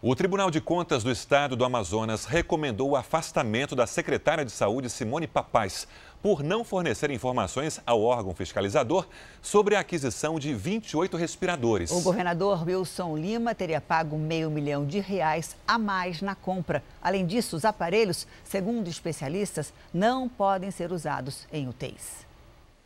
O Tribunal de Contas do Estado do Amazonas recomendou o afastamento da secretária de Saúde, Simone Papaz, por não fornecer informações ao órgão fiscalizador sobre a aquisição de 28 respiradores. O governador Wilson Lima teria pago meio milhão de reais a mais na compra. Além disso, os aparelhos, segundo especialistas, não podem ser usados em UTIs.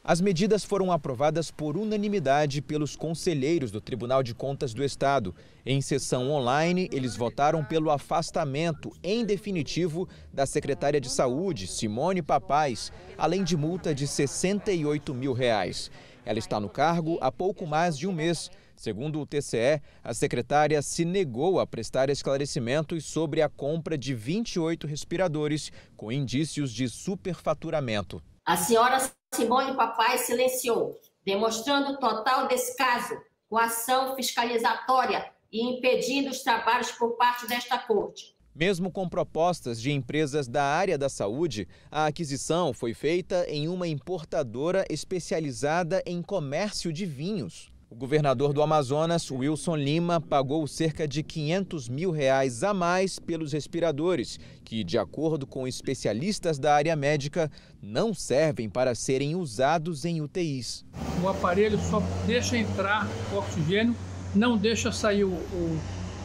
As medidas foram aprovadas por unanimidade pelos conselheiros do Tribunal de Contas do Estado. Em sessão online, eles votaram pelo afastamento, em definitivo, da secretária de Saúde, Simone Papais, além de multa de 68 mil reais. Ela está no cargo há pouco mais de um mês. Segundo o TCE, a secretária se negou a prestar esclarecimentos sobre a compra de 28 respiradores com indícios de superfaturamento. A senhora Simone Papai silenciou, demonstrando total descaso com a ação fiscalizatória e impedindo os trabalhos por parte desta corte. Mesmo com propostas de empresas da área da saúde, a aquisição foi feita em uma importadora especializada em comércio de vinhos. O governador do Amazonas, Wilson Lima, pagou cerca de 500 mil reais a mais pelos respiradores, que, de acordo com especialistas da área médica, não servem para serem usados em UTIs. O aparelho só deixa entrar o oxigênio, não deixa sair o, o,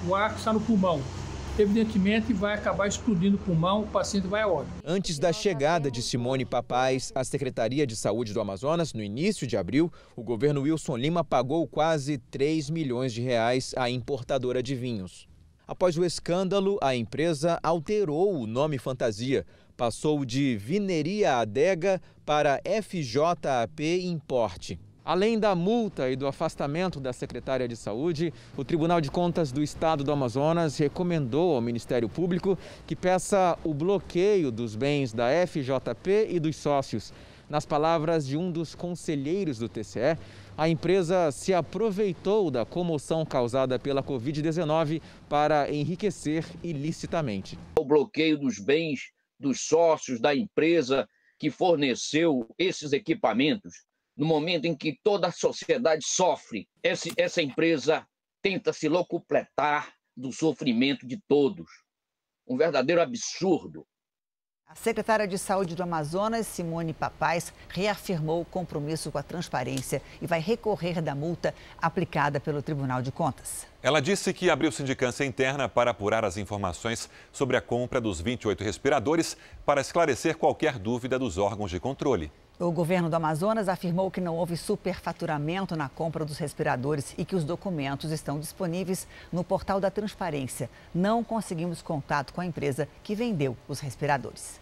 o ar que está no pulmão evidentemente vai acabar explodindo o pulmão, o paciente vai a óbito. Antes da chegada de Simone Papaz à Secretaria de Saúde do Amazonas, no início de abril, o governo Wilson Lima pagou quase 3 milhões de reais à importadora de vinhos. Após o escândalo, a empresa alterou o nome fantasia. Passou de Vineria Adega para FJAP Importe. Além da multa e do afastamento da secretária de Saúde, o Tribunal de Contas do Estado do Amazonas recomendou ao Ministério Público que peça o bloqueio dos bens da FJP e dos sócios. Nas palavras de um dos conselheiros do TCE, a empresa se aproveitou da comoção causada pela Covid-19 para enriquecer ilicitamente. O bloqueio dos bens dos sócios da empresa que forneceu esses equipamentos no momento em que toda a sociedade sofre, esse, essa empresa tenta se locupletar do sofrimento de todos. Um verdadeiro absurdo. A secretária de Saúde do Amazonas, Simone Papais reafirmou o compromisso com a transparência e vai recorrer da multa aplicada pelo Tribunal de Contas. Ela disse que abriu sindicância interna para apurar as informações sobre a compra dos 28 respiradores para esclarecer qualquer dúvida dos órgãos de controle. O governo do Amazonas afirmou que não houve superfaturamento na compra dos respiradores e que os documentos estão disponíveis no portal da Transparência. Não conseguimos contato com a empresa que vendeu os respiradores.